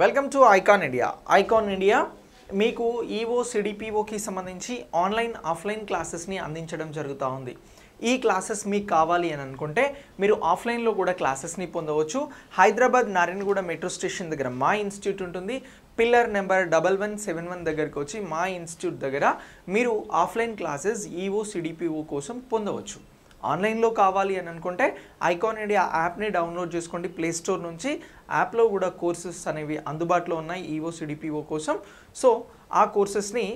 welcome to Icon India Icon India మీకు EO e సిడిపిఓకి సంబంధించి ఆన్లైన్ ఆఫ్లైన్ క్లాసెస్ని అందించడం జరుగుతూ ఉంది ఈ క్లాసెస్ మీకు కావాలి అని అనుకుంటే మీరు ఆఫ్లైన్లో కూడా క్లాసెస్ని పొందవచ్చు హైదరాబాద్ నారాయణగూడ మెట్రో స్టేషన్ దగ్గర మా ఇన్స్టిట్యూట్ ఉంటుంది pillar number double one seven one దగ్గరకు వచ్చి మా ఇన్స్టిట్యూట్ దగ్గర మీరు ఆఫ్లైన్ క్లాసెస్ ఈఓ సిడిపిఓ కోసం పొందవచ్చు ఆన్లైన్లో కావాలి అని అనుకుంటే ఐకాన్ ఇండియా యాప్ని డౌన్లోడ్ చేసుకోండి ప్లే స్టోర్ నుంచి యాప్లో కూడా కోర్సెస్ అనేవి అందుబాటులో ఉన్నాయి ఈవో సిడిపిఓ కోసం సో ఆ కోర్సెస్ని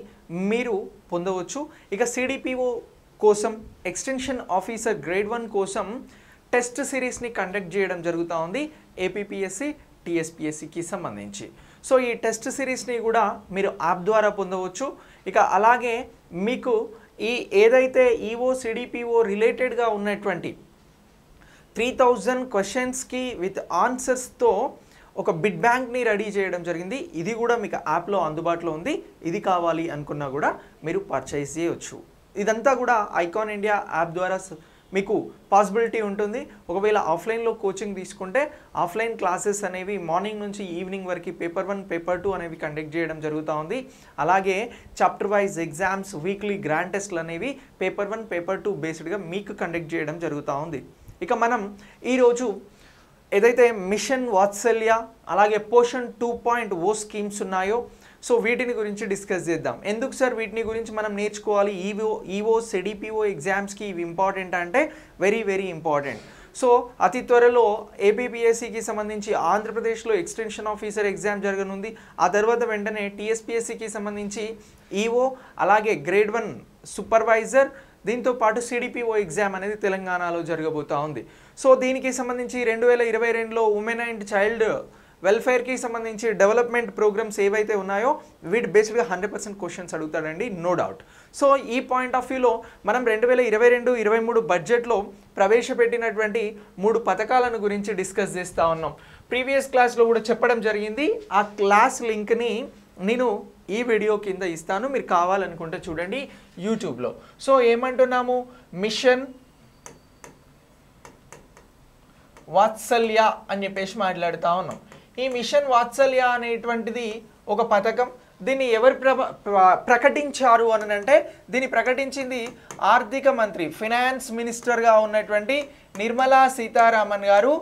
మీరు పొందవచ్చు ఇక సిడిపిఓ కోసం ఎక్స్టెన్షన్ ఆఫీసర్ గ్రేడ్ వన్ కోసం టెస్ట్ సిరీస్ని కండక్ట్ చేయడం జరుగుతూ ఉంది ఏపీఎస్సి టిఎస్పిఎస్సికి సంబంధించి సో ఈ టెస్ట్ సిరీస్ని కూడా మీరు యాప్ ద్వారా పొందవచ్చు ఇక అలాగే మీకు ఈ ఏదైతే ఈఓ సిడిపిఓ రిలేటెడ్గా ఉన్నటువంటి త్రీ థౌజండ్ క్వశ్చన్స్కి విత్ ఆన్సర్స్తో ఒక బిడ్ బ్యాంక్ని రెడీ చేయడం జరిగింది ఇది కూడా మీకు యాప్లో అందుబాటులో ఉంది ఇది కావాలి అనుకున్నా కూడా మీరు పర్చేస్ చేయవచ్చు ఇదంతా కూడా ఐకాన్ ఇండియా యాప్ ద్వారా మీకు పాసిబిలిటీ ఉంటుంది ఒకవేళ ఆఫ్లైన్లో కోచింగ్ తీసుకుంటే ఆఫ్లైన్ క్లాసెస్ అనేవి మార్నింగ్ నుంచి ఈవినింగ్ వరకు పేపర్ వన్ పేపర్ టూ అనేవి కండక్ట్ చేయడం జరుగుతూ ఉంది అలాగే chapter wise exams weekly grand టెస్ట్లు అనేవి పేపర్ వన్ పేపర్ టూ బేస్డ్గా మీకు కండక్ట్ చేయడం జరుగుతూ ఉంది ఇక మనం ఈరోజు ఏదైతే మిషన్ వాత్సల్య అలాగే Poshan two point O schemes ఉన్నాయో సో వీటిని గురించి డిస్కస్ చేద్దాం ఎందుకు సార్ వీటిని గురించి మనం నేర్చుకోవాలి ఈవో ఈవో సెడిపిఓ ఎగ్జామ్స్కి ఇవి ఇంపార్టెంట్ అంటే వెరీ వెరీ ఇంపార్టెంట్ సో అతి త్వరలో ఏపీపీఎస్సికి సంబంధించి ఆంధ్రప్రదేశ్లో ఎక్స్టెన్షన్ ఆఫీసర్ ఎగ్జామ్ జరగనుంది ఆ తర్వాత వెంటనే టీఎస్పీఎస్సికి సంబంధించి ఈఓ అలాగే గ్రేడ్ వన్ సూపర్వైజర్ దీంతో పాటు సిడిపిఓ ఎగ్జామ్ అనేది తెలంగాణలో జరగబోతూ ఉంది సో దీనికి సంబంధించి రెండు వేల ఇరవై రెండులో ఉమెన్ అండ్ చైల్డ్ వెల్ఫేర్కి సంబంధించి డెవలప్మెంట్ ప్రోగ్రామ్స్ ఏవైతే ఉన్నాయో వీటి బేస్డ్గా హండ్రెడ్ పర్సెంట్ క్వశ్చన్స్ అడుగుతాడండి నో డౌట్ సో ఈ పాయింట్ ఆఫ్ వ్యూలో మనం రెండు వేల ఇరవై రెండు ఇరవై మూడు బడ్జెట్లో ప్రవేశపెట్టినటువంటి మూడు పథకాలను గురించి డిస్కస్ చేస్తూ ఉన్నాం ప్రీవియస్ క్లాస్లో కూడా చెప్పడం జరిగింది ఆ క్లాస్ లింక్ని నేను ఈ వీడియో కింద ఇస్తాను మీరు కావాలనుకుంటే చూడండి యూట్యూబ్లో సో ఏమంటున్నాము మిషన్ వాత్సల్య అని చెప్పేసి మాట్లాడుతూ ఉన్నాం ఈ మిషన్ వాత్సల్య అనేటువంటిది ఒక పథకం దీన్ని ఎవరు ప్రకటించారు అని అంటే దీన్ని ప్రకటించింది ఆర్థిక మంత్రి ఫినాన్స్ మినిస్టర్గా ఉన్నటువంటి నిర్మలా సీతారామన్ గారు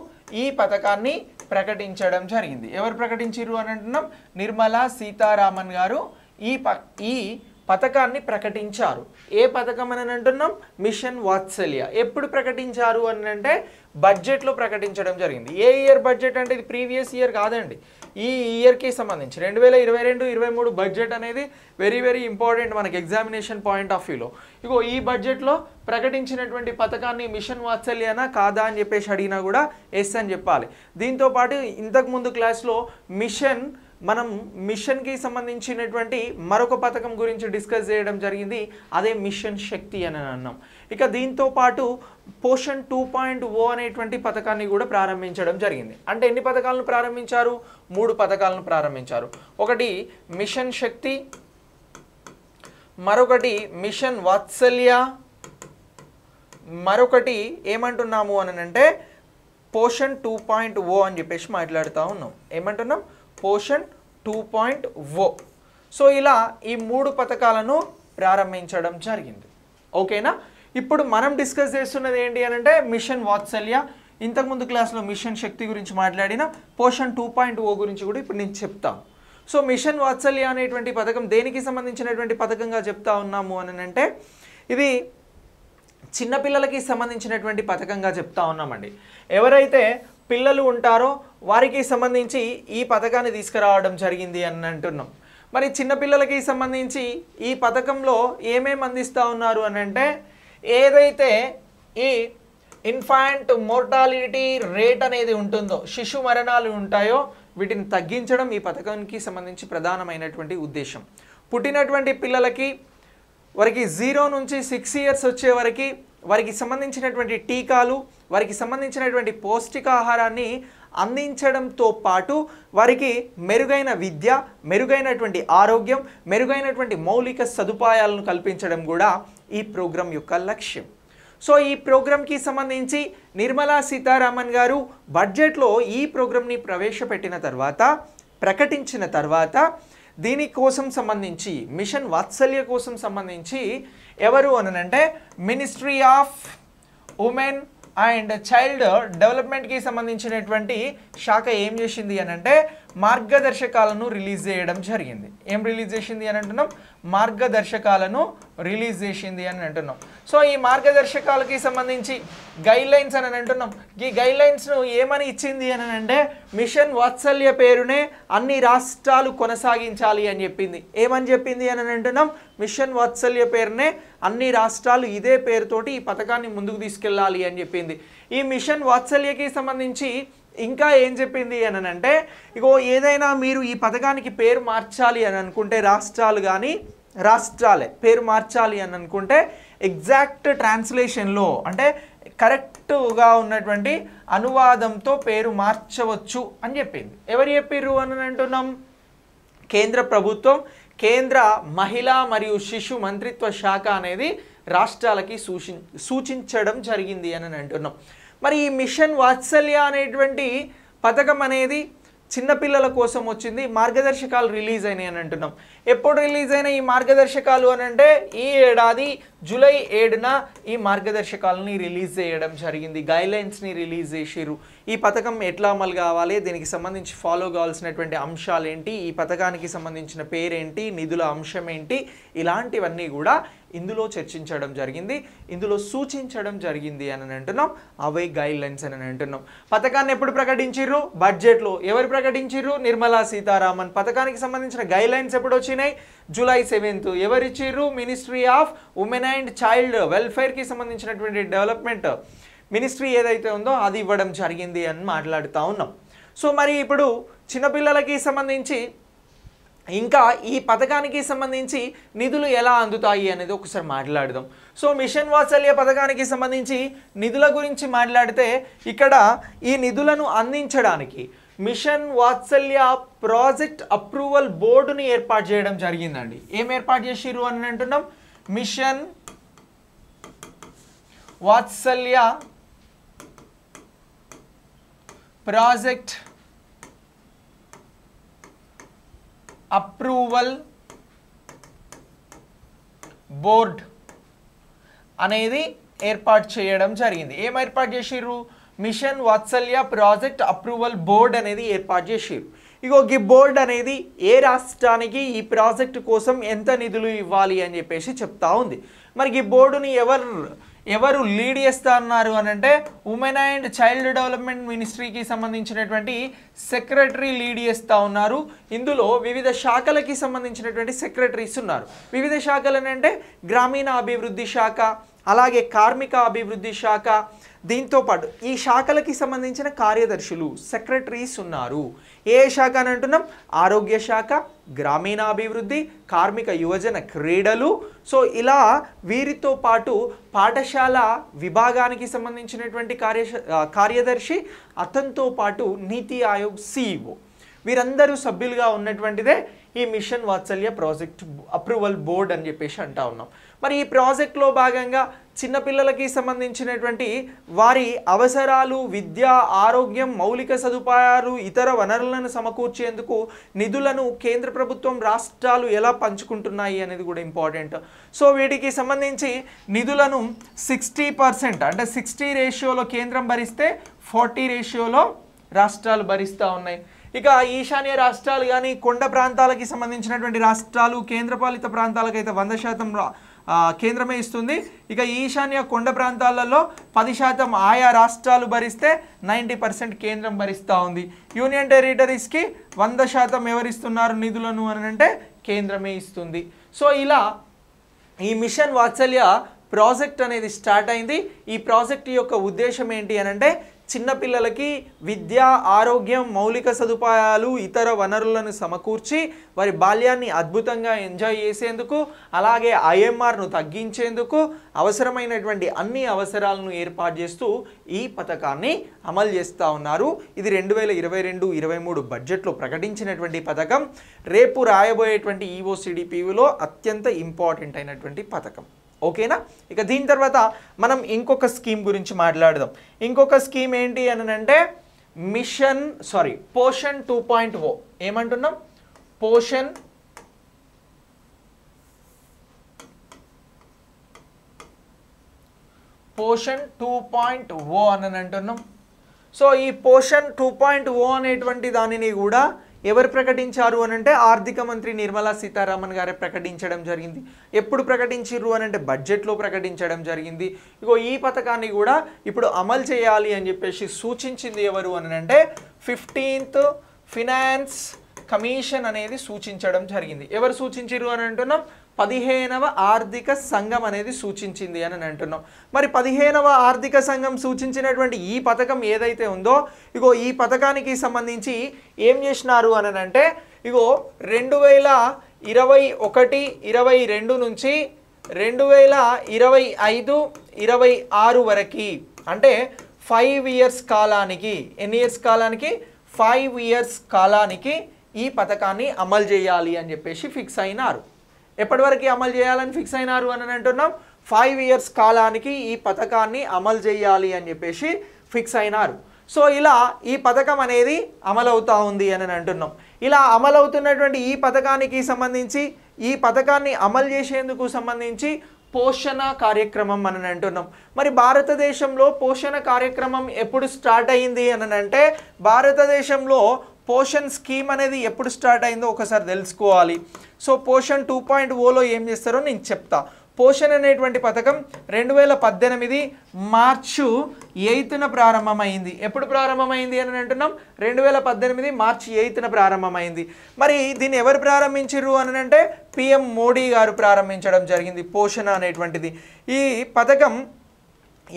ఈ పథకాన్ని ప్రకటించడం జరిగింది ఎవరు ప్రకటించారు అని అంటున్నాం నిర్మలా సీతారామన్ గారు ఈ ప ఈ పథకాన్ని ప్రకటించారు ఏ పథకం అని అంటున్నాం మిషన్ వాత్సల్య ఎప్పుడు ప్రకటించారు అని అంటే బడ్జెట్లో ప్రకటించడం జరిగింది ఏ ఇయర్ బడ్జెట్ అంటే ఇది ప్రీవియస్ ఇయర్ కాదండి ఈ ఇయర్కి సంబంధించి రెండు వేల ఇరవై రెండు ఇరవై మూడు బడ్జెట్ అనేది వెరీ వెరీ ఇంపార్టెంట్ మనకి ఎగ్జామినేషన్ పాయింట్ ఆఫ్ వ్యూలో ఇగో ఈ బడ్జెట్లో ప్రకటించినటువంటి పథకాన్ని మిషన్ వాత్సల్యనా కాదా అని చెప్పేసి అడిగినా కూడా ఎస్ అని చెప్పాలి దీంతోపాటు ఇంతకుముందు క్లాస్లో మిషన్ మనం మిషన్కి సంబంధించినటువంటి మరొక పథకం గురించి డిస్కస్ చేయడం జరిగింది అదే మిషన్ శక్తి అని అన్నాం ఇక దీంతో పాటు పోషన్ టూ పాయింట్ ఓ అనేటువంటి పథకాన్ని కూడా ప్రారంభించడం జరిగింది అంటే ఎన్ని పథకాలను ప్రారంభించారు మూడు పథకాలను ప్రారంభించారు ఒకటి మిషన్ శక్తి మరొకటి మిషన్ వాత్సల్య మరొకటి ఏమంటున్నాము అని అంటే పోషన్ టూ పాయింట్ ఓ అని చెప్పేసి మాట్లాడుతూ ఉన్నాం ఏమంటున్నాం Poshan two point O so ఇలా ఈ మూడు పథకాలను ప్రారంభించడం జరిగింది ఓకేనా ఇప్పుడు మనం డిస్కస్ చేస్తున్నది ఏంటి అని అంటే మిషన్ వాత్సల్య ఇంతకుముందు క్లాస్లో మిషన్ శక్తి గురించి మాట్లాడిన పోషన్ టూ పాయింట్ ఓ గురించి కూడా ఇప్పుడు నేను చెప్తాను సో మిషన్ వాత్సల్య అనేటువంటి పథకం దేనికి సంబంధించినటువంటి పథకంగా చెప్తా ఉన్నాము అని అంటే ఇది చిన్నపిల్లలకి సంబంధించినటువంటి పథకంగా చెప్తా ఉన్నామండి ఎవరైతే పిల్లలు ఉంటారో వారికి సంబంధించి ఈ పథకాన్ని తీసుకురావడం జరిగింది అని అంటున్నాం మరి చిన్నపిల్లలకి సంబంధించి ఈ పథకంలో ఏమేమి అందిస్తూ ఉన్నారు అని అంటే ఏదైతే ఈ ఇన్ఫాంట్ మోర్టాలిటీ రేట్ అనేది ఉంటుందో శిశు మరణాలు ఉంటాయో వీటిని తగ్గించడం ఈ పథకానికి సంబంధించి ప్రధానమైనటువంటి ఉద్దేశం పుట్టినటువంటి పిల్లలకి వారికి జీరో నుంచి సిక్స్ ఇయర్స్ వచ్చే వరకు వారికి సంబంధించినటువంటి టీకాలు వారికి సంబంధించినటువంటి పౌష్టికాహారాన్ని అందించడంతో పాటు వారికి మెరుగైన విద్య మెరుగైనటువంటి ఆరోగ్యం మెరుగైనటువంటి మౌలిక సదుపాయాలను కల్పించడం కూడా ఈ ప్రోగ్రాం యొక్క లక్ష్యం సో ఈ ప్రోగ్రాంకి సంబంధించి నిర్మలా సీతారామన్ గారు బడ్జెట్లో ఈ ప్రోగ్రాంని ప్రవేశపెట్టిన తర్వాత ప్రకటించిన తర్వాత దీని కోసం సంబంధించి మిషన్ వాత్సల్య కోసం సంబంధించి ఎవరు అనంటే ministry of women and child డెవలప్మెంట్కి సంబంధించినటువంటి శాఖ ఏం చేసింది అని అంటే మార్గదర్శకాలను రిలీజ్ చేయడం జరిగింది ఏం రిలీజ్ చేసింది అని అంటున్నాం మార్గదర్శకాలను రిలీజ్ చేసింది అని అంటున్నాం సో ఈ మార్గదర్శకాలకి సంబంధించి గైడ్ లైన్స్ అని అంటున్నాం ఈ గైడ్ లైన్స్ను ఏమని ఇచ్చింది అని అంటే మిషన్ వాత్సల్య పేరునే అన్ని రాష్ట్రాలు కొనసాగించాలి అని చెప్పింది ఏమని చెప్పింది అని అంటున్నాం మిషన్ వాత్సల్య పేరునే అన్ని రాష్ట్రాలు ఇదే పేరుతోటి ఈ పథకాన్ని ముందుకు తీసుకెళ్ళాలి అని చెప్పింది ఈ మిషన్ వాత్సల్యకి సంబంధించి ఇంకా ఏం చెప్పింది అని అంటే ఇగో ఏదైనా మీరు ఈ పథకానికి పేరు మార్చాలి అని అనుకుంటే రాష్ట్రాలు కానీ రాష్ట్రాలే పేరు మార్చాలి అని అనుకుంటే ఎగ్జాక్ట్ ట్రాన్స్లేషన్లో అంటే కరెక్ట్గా ఉన్నటువంటి అనువాదంతో పేరు మార్చవచ్చు అని చెప్పింది ఎవరు చెప్పిర్రు అని అంటున్నాం కేంద్ర ప్రభుత్వం కేంద్ర మహిళా మరియు శిశు మంత్రిత్వ శాఖ అనేది రాష్ట్రాలకి సూచి సూచించడం జరిగింది అని అంటున్నాం మరి ఈ మిషన్ వాత్సల్య అనేటువంటి పథకం అనేది చిన్నపిల్లల కోసం వచ్చింది మార్గదర్శకాలు రిలీజ్ అయినాయి అని అంటున్నాం ఎప్పుడు రిలీజ్ అయిన ఈ మార్గదర్శకాలు అని అంటే ఈ ఏడాది జూలై ఏడున ఈ మార్గదర్శకాలని రిలీజ్ చేయడం జరిగింది గైడ్లైన్స్ని రిలీజ్ చేసిర్రు ఈ పథకం ఎట్లా అమలు కావాలి దీనికి సంబంధించి ఫాలో కావాల్సినటువంటి అంశాలు ఏంటి ఈ పథకానికి సంబంధించిన పేరేంటి నిధుల అంశం ఏంటి ఇలాంటివన్నీ కూడా ఇందులో చర్చించడం జరిగింది ఇందులో సూచించడం జరిగింది అని అంటున్నాం అవే గైడ్ లైన్స్ అని అంటున్నాం పథకాన్ని ఎప్పుడు ప్రకటించారు బడ్జెట్లో ఎవరు ప్రకటించారు నిర్మలా సీతారామన్ పథకానికి సంబంధించిన గైడ్ లైన్స్ ఎప్పుడు వచ్చినాయి జూలై సెవెంత్ ఎవరు ministry of women and child వెల్ఫేర్కి సంబంధించినటువంటి డెవలప్మెంట్ మినిస్ట్రీ ఏదైతే ఉందో అది ఇవ్వడం జరిగింది అని మాట్లాడుతూ ఉన్నాం సో మరి ఇప్పుడు చిన్నపిల్లలకి సంబంధించి ఇంకా ఈ పథకానికి సంబంధించి నిధులు ఎలా అందుతాయి అనేది ఒకసారి మాట్లాడదాం సో మిషన్ వాత్సల్య పథకానికి సంబంధించి నిధుల గురించి మాట్లాడితే ఇక్కడ ఈ నిధులను అందించడానికి మిషన్ వాత్సల్య ప్రాజెక్ట్ అప్రూవల్ బోర్డుని ఏర్పాటు చేయడం జరిగిందండి ఏం ఏర్పాటు చేసిర్రు అని అంటున్నాం mission Vatsalya project approval board అనేది ఏర్పాటు చేయడం జరిగింది ఏం ఏర్పాటు చేసిర్రు mission Vatsalya project approval board అనేది ఏర్పాటు చేసిర్రు ఇగో ఈ బోర్డ్ అనేది ఏ రాష్ట్రానికి ఈ ప్రాజెక్టు కోసం ఎంత నిధులు ఇవ్వాలి అని చెప్పేసి చెప్తా ఉంది మరి ఈ బోర్డుని ఎవరు ఎవరు లీడ్ చేస్తా అన్నారు అని అంటే ఉమెన్ అండ్ చైల్డ్ డెవలప్మెంట్ మినిస్ట్రీకి సంబంధించినటువంటి సెక్రటరీ లీడ్ చేస్తూ ఉన్నారు ఇందులో వివిధ శాఖలకి సంబంధించినటువంటి సెక్రటరీస్ ఉన్నారు వివిధ శాఖలు అంటే గ్రామీణ అభివృద్ధి శాఖ అలాగే కార్మిక అభివృద్ధి శాఖ దీంతోపాటు ఈ శాఖలకి సంబంధించిన కార్యదర్శులు సెక్రటరీస్ ఉన్నారు ఏ శాఖ అని అంటున్నాం ఆరోగ్య శాఖ గ్రామీణాభివృద్ధి కార్మిక యువజన క్రీడలు సో ఇలా వీరితో పాటు పాఠశాల విభాగానికి సంబంధించినటువంటి కార్య కార్యదర్శి అతనితో పాటు నీతి ఆయోగ్ సీఈఓ వీరందరూ సభ్యులుగా ఉన్నటువంటిదే ఈ mission Vatsalya project approval board అని చెప్పేసి అంటా ఉన్నాం మరి ఈ ప్రాజెక్ట్లో భాగంగా చిన్నపిల్లలకి సంబంధించినటువంటి వారి అవసరాలు విద్య ఆరోగ్యం మౌలిక సదుపాయాలు ఇతర వనరులను సమకూర్చేందుకు నిధులను కేంద్ర ప్రభుత్వం రాష్ట్రాలు ఎలా పంచుకుంటున్నాయి అనేది కూడా ఇంపార్టెంట్ సో వీటికి సంబంధించి నిధులను సిక్స్టీ పర్సెంట్ అంటే సిక్స్టీ రేషియోలో కేంద్రం భరిస్తే ఫార్టీ రేషియోలో రాష్ట్రాలు భరిస్తూ ఉన్నాయి ఇక ఈశాన్య రాష్ట్రాలు కానీ కొండ ప్రాంతాలకి సంబంధించినటువంటి రాష్ట్రాలు కేంద్రపాలిత ప్రాంతాలకు అయితే వంద శాతం కేంద్రమే ఇస్తుంది ఇక ఈశాన్య కొండ ప్రాంతాలలో పది శాతం ఆయా రాష్ట్రాలు భరిస్తే నైంటీ పర్సెంట్ కేంద్రం భరిస్తూ ఉంది యూనియన్ టెరిటరీస్కి వంద శాతం ఎవరిస్తున్నారు నిధులను అని అంటే కేంద్రమే ఇస్తుంది సో ఇలా ఈ మిషన్ వాత్సల్య ప్రాజెక్ట్ అనేది స్టార్ట్ అయింది ఈ ప్రాజెక్ట్ యొక్క ఉద్దేశం ఏంటి అనంటే చిన్నపిల్లలకి విద్య ఆరోగ్యం మౌలిక సదుపాయాలు ఇతర వనరులను సమకూర్చి వారి బాల్యాన్ని అద్భుతంగా ఎంజాయ్ చేసేందుకు అలాగే ఐఎంఆర్ను తగ్గించేందుకు అవసరమైనటువంటి అన్ని అవసరాలను ఏర్పాటు చేస్తూ ఈ పథకాన్ని అమలు చేస్తూ ఉన్నారు ఇది రెండు వేల ఇరవై రెండు ఇరవై మూడు బడ్జెట్లో ప్రకటించినటువంటి పథకం రేపు రాయబోయేటువంటి ఈఓసిడిపిలో e అత్యంత ఇంపార్టెంట్ అయినటువంటి పథకం ఓకేనా ఇక దీని తర్వాత మనం ఇంకొక స్కీమ్ గురించి మాట్లాడదాం ఇంకొక స్కీమ్ ఏంటి అని అంటే mission sorry Poshan two point O ఏమంటున్నాం Poshan Poshan two point O అని అంటున్నాం సో ఈ పోషన్ టూ పాయింట్ ఓ అనేటువంటి దానిని కూడా ఎవరు ప్రకటించారు అని అంటే ఆర్థిక మంత్రి నిర్మలా సీతారామన్ గారే ప్రకటించడం జరిగింది ఎప్పుడు ప్రకటించారు అని అంటే బడ్జెట్లో ప్రకటించడం జరిగింది ఇగో ఈ పథకాన్ని కూడా ఇప్పుడు అమలు చేయాలి అని చెప్పేసి సూచించింది ఎవరు అని అంటే ఫిఫ్టీన్త్ ఫినాన్స్ కమిషన్ అనేది సూచించడం జరిగింది ఎవరు సూచించారు అని అంటున్నాం పదిహేనవ ఆర్థిక సంఘం అనేది సూచించింది అని అంటున్నాం మరి పదిహేనవ ఆర్థిక సంఘం సూచించినటువంటి ఈ పథకం ఏదైతే ఉందో ఇగో ఈ పథకానికి సంబంధించి ఏం చేసినారు అని అంటే ఇగో రెండు వేల ఇరవై ఒకటి ఇరవై రెండు నుంచి రెండు వేల ఇరవై ఐదు ఇరవై ఆరు వరకు అంటే ఫైవ్ ఇయర్స్ కాలానికి ఎన్ని ఇయర్స్ కాలానికి ఫైవ్ ఇయర్స్ కాలానికి ఈ పథకాన్ని అమలు చేయాలి అని చెప్పేసి ఫిక్స్ అయినారు ఎప్పటి వరకు అమలు చేయాలని ఫిక్స్ అయినారు అని అంటున్నాం ఫైవ్ ఇయర్స్ కాలానికి ఈ పథకాన్ని అమలు చేయాలి అని చెప్పేసి ఫిక్స్ అయినారు సో ఇలా ఈ పథకం అనేది అమలవుతూ ఉంది అని అంటున్నాం ఇలా అమలవుతున్నటువంటి ఈ పథకానికి సంబంధించి ఈ పథకాన్ని అమలు చేసేందుకు సంబంధించి పోషణ కార్యక్రమం అని అంటున్నాం మరి భారతదేశంలో పోషణ కార్యక్రమం ఎప్పుడు స్టార్ట్ అయింది అని అంటే భారతదేశంలో పోషన్ స్కీమ్ అనేది ఎప్పుడు స్టార్ట్ అయిందో ఒకసారి తెలుసుకోవాలి సో పోషన్ టూ పాయింట్ ఓలో ఏం చేస్తారో నేను చెప్తా పోషన్ అనేటువంటి పథకం రెండు వేల పద్దెనిమిది మార్చు ఎయిత్న ప్రారంభమైంది ఎప్పుడు ప్రారంభమైంది అని అంటున్నాం రెండు వేల పద్దెనిమిది మార్చి ఎయిత్న ప్రారంభమైంది మరి దీన్ని ఎవరు ప్రారంభించరు అని అంటే పిఎం మోడీ గారు ప్రారంభించడం జరిగింది పోషణ అనేటువంటిది ఈ పథకం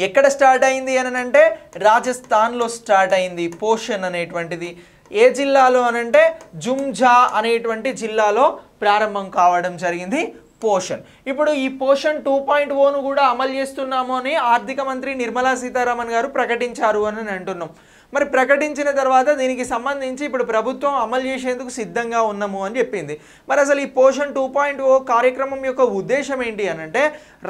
ఎక్కడ స్టార్ట్ అయింది అని అంటే రాజస్థాన్లో స్టార్ట్ అయింది పోషన్ అనేటువంటిది ఏ జిల్లాలో అనంటే జుంజా అనేటువంటి జిల్లాలో ప్రారంభం కావడం జరిగింది పోషన్ ఇప్పుడు ఈ పోషన్ టూ పాయింట్ ఓను కూడా అమలు చేస్తున్నాము అని ఆర్థిక మంత్రి నిర్మలా సీతారామన్ గారు ప్రకటించారు అని అంటున్నాం మరి ప్రకటించిన తర్వాత దీనికి సంబంధించి ఇప్పుడు ప్రభుత్వం అమలు చేసేందుకు సిద్ధంగా ఉన్నాము అని చెప్పింది మరి అసలు ఈ పోషన్ టూ పాయింట్ ఓ కార్యక్రమం యొక్క ఉద్దేశం ఏంటి అనంటే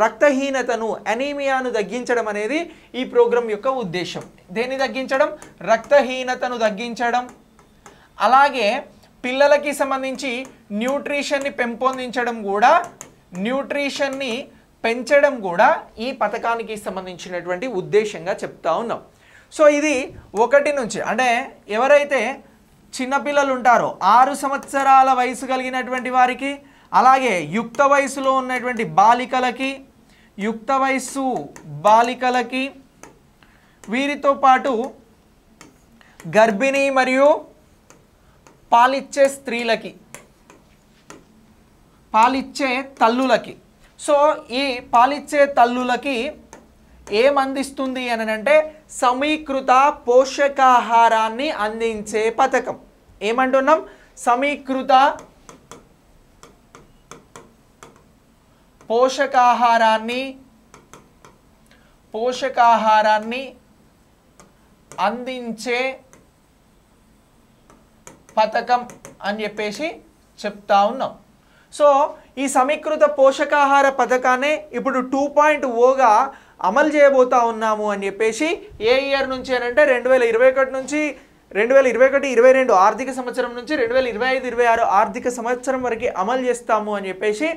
రక్తహీనతను అనీమియాను తగ్గించడం అనేది ఈ ప్రోగ్రాం యొక్క ఉద్దేశం దేన్ని తగ్గించడం రక్తహీనతను తగ్గించడం అలాగే పిల్లలకి సంబంధించి న్యూట్రిషన్ని పెంపొందించడం కూడా న్యూట్రిషన్ని పెంచడం కూడా ఈ పథకానికి సంబంధించినటువంటి ఉద్దేశంగా చెప్తా ఉన్నాం సో ఇది ఒకటి నుంచి అంటే ఎవరైతే చిన్నపిల్లలు ఉంటారో ఆరు సంవత్సరాల వయసు కలిగినటువంటి వారికి అలాగే యుక్త వయసులో ఉన్నటువంటి బాలికలకి యుక్త వయస్సు బాలికలకి వీరితో పాటు గర్భిణీ మరియు పాలిచ్చే స్త్రీలకి పాలిచ్చే తల్లులకి సో ఈ పాలిచ్చే తల్లులకి ఏమందిస్తుంది అని అంటే సమీకృత పోషకాహారాన్ని అందించే పథకం ఏమంటున్నాం సమీకృత పోషకాహారాన్ని పోషకాహారాన్ని అందించే పథకం అని చెప్పేసి చెప్తా ఉన్నాం సో ఈ సమీకృత పోషకాహార పథకాన్ని ఇప్పుడు టూ పాయింట్ ఓగా అమలు చేయబోతా ఉన్నాము అని చెప్పేసి ఏ ఇయర్ నుంచి అని అంటే రెండు వేల ఇరవై ఒకటి నుంచి రెండు వేల ఇరవై ఒకటి ఇరవై రెండు ఆర్థిక సంవత్సరం నుంచి రెండు వేల ఇరవై ఐదు ఇరవై ఆరు ఆర్థిక సంవత్సరం వరకు అమలు చేస్తాము అని చెప్పేసి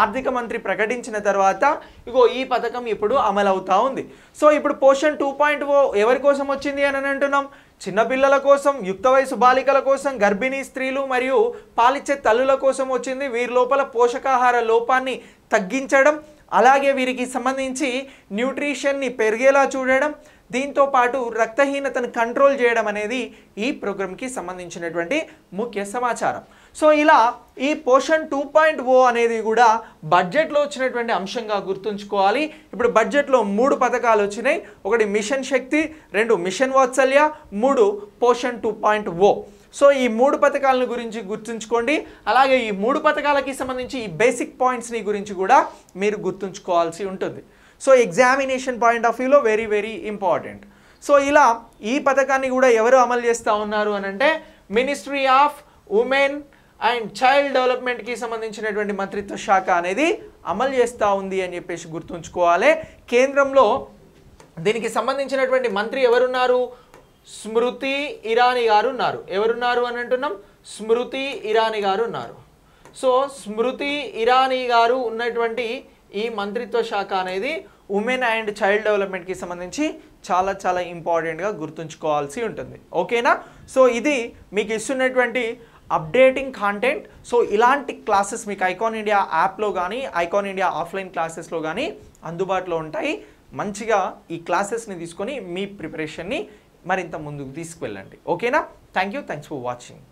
ఆర్థిక మంత్రి ప్రకటించిన తర్వాత ఇగో ఈ పథకం ఇప్పుడు అమలు ఉంది సో ఇప్పుడు పోషన్ టూ పాయింట్ ఓ ఎవరి కోసం వచ్చింది అని అంటున్నాం చిన్నపిల్లల కోసం యుక్త వయసు బాలికల కోసం గర్భిణీ స్త్రీలు మరియు పాలిచ్చే తల్లుల కోసం వచ్చింది వీరి లోపల పోషకాహార లోపాన్ని తగ్గించడం అలాగే వీరికి సంబంధించి న్యూట్రిషన్ని పెరిగేలా చూడడం దీంతో పాటు రక్తహీనతను కంట్రోల్ చేయడం అనేది ఈ ప్రోగ్రామ్కి సంబంధించినటువంటి ముఖ్య సమాచారం సో ఇలా ఈ పోషన్ టూ పాయింట్ ఓ అనేది కూడా బడ్జెట్లో వచ్చినటువంటి అంశంగా గుర్తుంచుకోవాలి ఇప్పుడు బడ్జెట్లో మూడు పథకాలు వచ్చినాయి ఒకటి మిషన్ శక్తి రెండు మిషన్ వాత్సల్య మూడు Poshan two point O so ఈ మూడు పథకాలను గురించి గుర్తుంచుకోండి అలాగే ఈ మూడు పథకాలకి సంబంధించి ఈ బేసిక్ పాయింట్స్ని గురించి కూడా మీరు గుర్తుంచుకోవాల్సి ఉంటుంది సో ఎగ్జామినేషన్ పాయింట్ ఆఫ్ వ్యూలో వెరీ వెరీ ఇంపార్టెంట్ సో ఇలా ఈ పథకాన్ని కూడా ఎవరు అమలు చేస్తూ ఉన్నారు అనంటే ministry of women and child డెవలప్మెంట్కి సంబంధించినటువంటి మంత్రిత్వ శాఖ అనేది అమలు చేస్తూ ఉంది అని చెప్పేసి గుర్తుంచుకోవాలి కేంద్రంలో దీనికి సంబంధించినటువంటి మంత్రి ఎవరున్నారు స్మృతి ఇరానీ గారు ఉన్నారు ఎవరున్నారు అని అంటున్నాం స్మృతి ఇరానీ గారు ఉన్నారు సో స్మృతి ఇరానీ గారు ఉన్నటువంటి ఈ మంత్రిత్వ శాఖ అనేది ఉమెన్ అండ్ చైల్డ్ డెవలప్మెంట్కి సంబంధించి చాలా చాలా ఇంపార్టెంట్గా గుర్తుంచుకోవాల్సి ఉంటుంది ఓకేనా సో ఇది మీకు ఇస్తున్నటువంటి అప్డేటింగ్ కాంటెంట్ సో ఇలాంటి క్లాసెస్ మీకు ఐకాన్ ఇండియా యాప్లో కానీ ఐకాన్ ఇండియా ఆఫ్లైన్ క్లాసెస్లో కానీ అందుబాటులో ఉంటాయి మంచిగా ఈ క్లాసెస్ని తీసుకొని మీ ప్రిపరేషన్ని మరింత ముందుకు తీసుకువెళ్ళండి ఓకేనా thank you thanks for watching